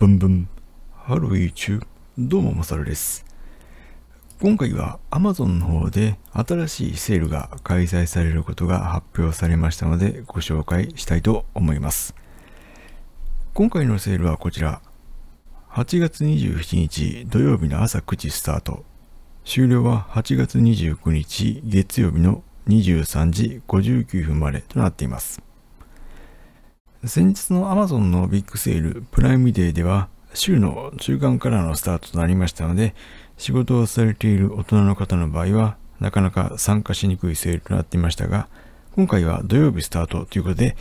ブンブン。ハロウィーチュどうもまさるです。今回は Amazon の方で新しいセールが開催されることが発表されましたのでご紹介したいと思います。今回のセールはこちら。8月27日土曜日の朝9時スタート。終了は8月29日月曜日の23時59分までとなっています。先日の Amazon のビッグセール、プライムデーでは、週の中間からのスタートとなりましたので、仕事をされている大人の方の場合は、なかなか参加しにくいセールとなっていましたが、今回は土曜日スタートということで、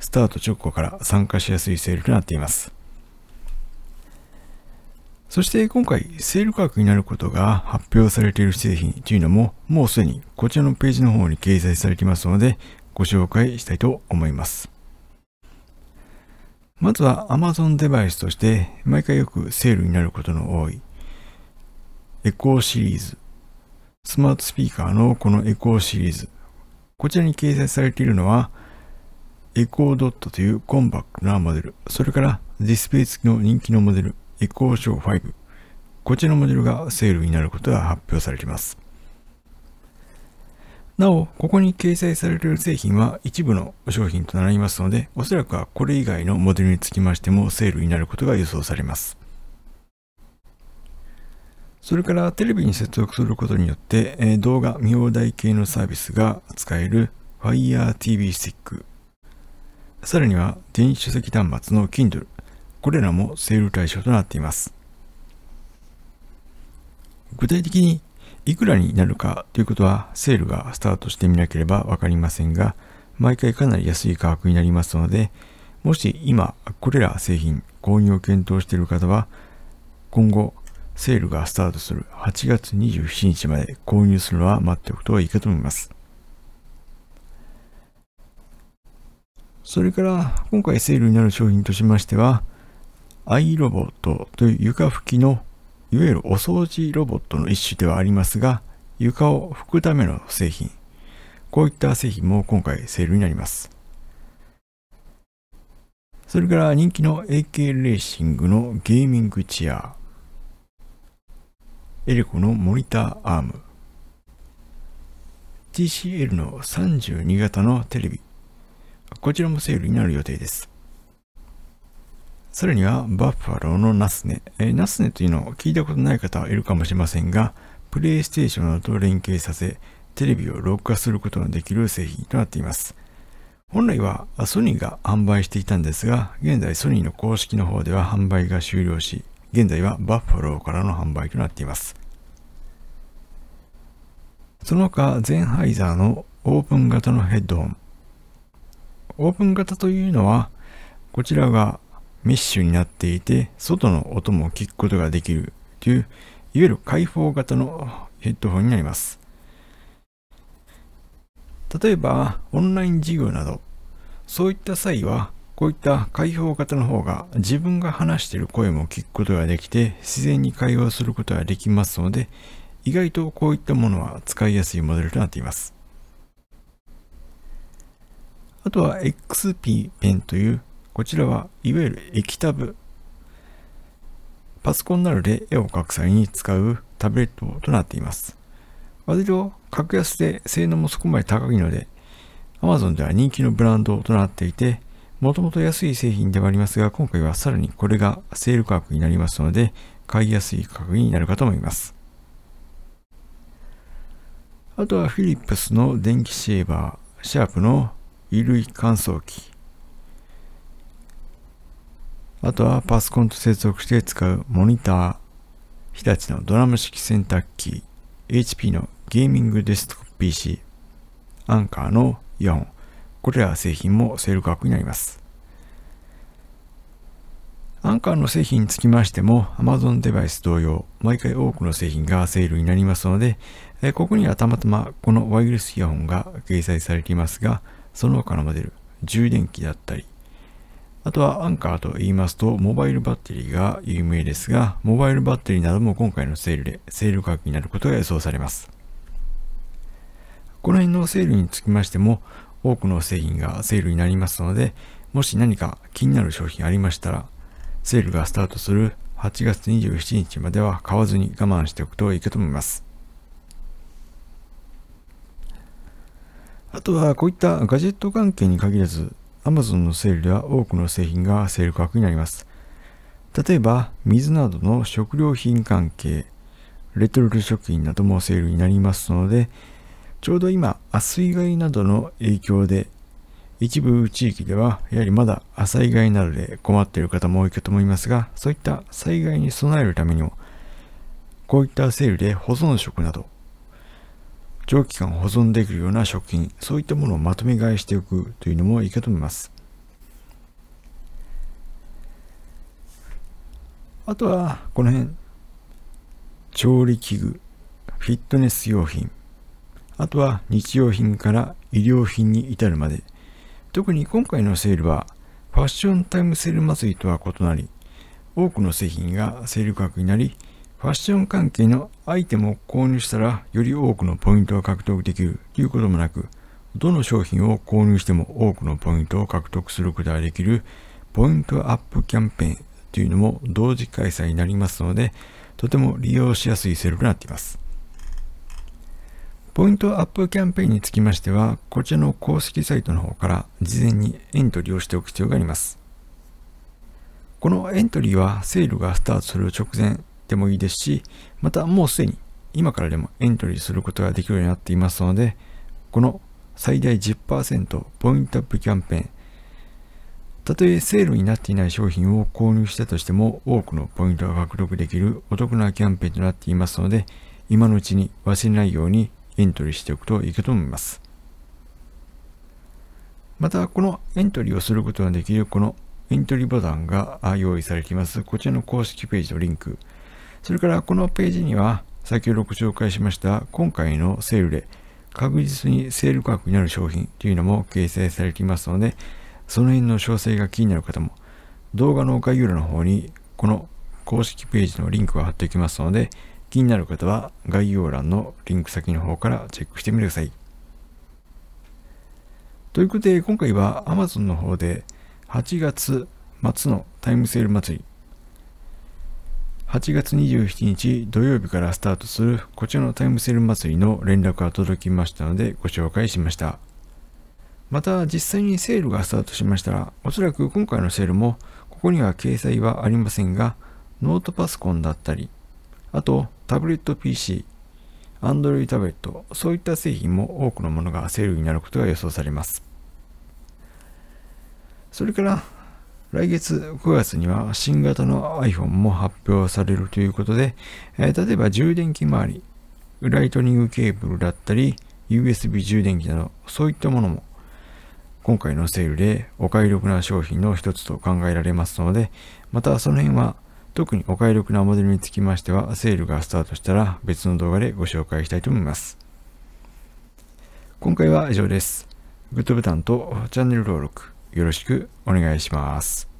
スタート直後から参加しやすいセールとなっています。そして今回、セール価格になることが発表されている製品というのも、もうすでにこちらのページの方に掲載されていますので、ご紹介したいと思います。まずは Amazon デバイスとして毎回よくセールになることの多いエコーシリーズ。スマートスピーカーのこのエコーシリーズ。こちらに掲載されているのはエコードットというコンパクトなモデル。それからディスプレイ付きの人気のモデルエコーショー5。こちらのモデルがセールになることが発表されています。なお、ここに掲載される製品は一部の商品となりますので、おそらくはこれ以外のモデルにつきましてもセールになることが予想されます。それからテレビに接続することによって、え動画見放題系のサービスが使える Fire TV Stick、さらには電子書籍端末の Kindle、これらもセール対象となっています。具体的にいくらになるかということはセールがスタートしてみなければ分かりませんが、毎回かなり安い価格になりますので、もし今これら製品購入を検討している方は、今後セールがスタートする8月27日まで購入するのは待っておくといいかと思います。それから今回セールになる商品としましては、i イロボットという床拭きのいわゆるお掃除ロボットの一種ではありますが、床を拭くための製品、こういった製品も今回セールになります。それから人気の AK レーシングのゲーミングチェア、エレコのモニターアーム、TCL の32型のテレビ、こちらもセールになる予定です。さらには、バッファローのナスネ。えー、ナスネというのを聞いたことない方はいるかもしれませんが、プレイステーションなどと連携させ、テレビを録画することのできる製品となっています。本来はソニーが販売していたんですが、現在ソニーの公式の方では販売が終了し、現在はバッファローからの販売となっています。その他、ゼンハイザーのオープン型のヘッドホン。オープン型というのは、こちらがメッシュになっていて、外の音も聞くことができるという、いわゆる開放型のヘッドホンになります。例えば、オンライン授業など、そういった際は、こういった開放型の方が自分が話している声も聞くことができて、自然に会話することができますので、意外とこういったものは使いやすいモデルとなっています。あとは XP ペンというこちらはいわゆる液タブ。パソコンなどで絵を描く際に使うタブレットとなっています。割と格安で性能もそこまで高いので、Amazon では人気のブランドとなっていて、もともと安い製品ではありますが、今回はさらにこれがセール価格になりますので、買いやすい価格になるかと思います。あとはフィリップスの電気シェーバー、シャープの衣類乾燥機、あとはパソコンと接続して使うモニター、日立のドラム式洗濯機、HP のゲーミングデスクトップ PC、アンカーのイン、これら製品もセール価格になります。アンカーの製品につきましても Amazon デバイス同様、毎回多くの製品がセールになりますので、えここにはたまたまこのワイヤレスイヤホンが掲載されていますが、その他のモデル、充電器だったり、あとはアンカーと言いますと、モバイルバッテリーが有名ですが、モバイルバッテリーなども今回のセールで、セール価格になることが予想されます。この辺のセールにつきましても、多くの製品がセールになりますので、もし何か気になる商品ありましたら、セールがスタートする8月27日までは買わずに我慢しておくといいかと思います。あとはこういったガジェット関係に限らず Amazon のセールでは多くの製品がセール価格になります。例えば、水などの食料品関係、レトルト食品などもセールになりますので、ちょうど今、水害などの影響で、一部地域では、やはりまだ朝以外などで困っている方も多いかと思いますが、そういった災害に備えるためにも、こういったセールで保存食など、長期間保存できるような食品、そういったものをまとめ買いしておくというのもいいかと思います。あとは、この辺、調理器具、フィットネス用品、あとは日用品から医療品に至るまで、特に今回のセールは、ファッションタイムセール祭りとは異なり、多くの製品がセール価格になり、ファッション関係のアイテムを購入したらより多くのポイントを獲得できるということもなく、どの商品を購入しても多くのポイントを獲得することができるポイントアップキャンペーンというのも同時開催になりますので、とても利用しやすいセールとなっています。ポイントアップキャンペーンにつきましては、こちらの公式サイトの方から事前にエントリーをしておく必要があります。このエントリーはセールがスタートする直前、でもいいですし、またもうすでに今からでもエントリーすることができるようになっていますので、この最大10%ポイントアップキャンペーン、たとえセールになっていない商品を購入したとしても多くのポイントが獲得できるお得なキャンペーンとなっていますので、今のうちに忘れないようにエントリーしておくといいかと思います。また、このエントリーをすることができるこのエントリーボタンが用意されています。こちらの公式ページのリンク、それからこのページには先ほどご紹介しました今回のセールで確実にセール価格になる商品というのも掲載されていますのでその辺の詳細が気になる方も動画の概要欄の方にこの公式ページのリンクを貼っておきますので気になる方は概要欄のリンク先の方からチェックしてみてください。ということで今回は Amazon の方で8月末のタイムセール祭り8月27日土曜日からスタートするこちらのタイムセール祭りの連絡が届きましたのでご紹介しました。また実際にセールがスタートしましたら、おそらく今回のセールもここには掲載はありませんが、ノートパソコンだったり、あとタブレット PC、Android タブレット、そういった製品も多くのものがセールになることが予想されます。それから来月9月には新型の iPhone も発表されるということで、えー、例えば充電器周り、ライトニングケーブルだったり、USB 充電器など、そういったものも今回のセールでお買い得な商品の一つと考えられますので、またその辺は特にお買い得なモデルにつきましては、セールがスタートしたら別の動画でご紹介したいと思います。今回は以上です。グッドボタンとチャンネル登録。よろしくお願いします。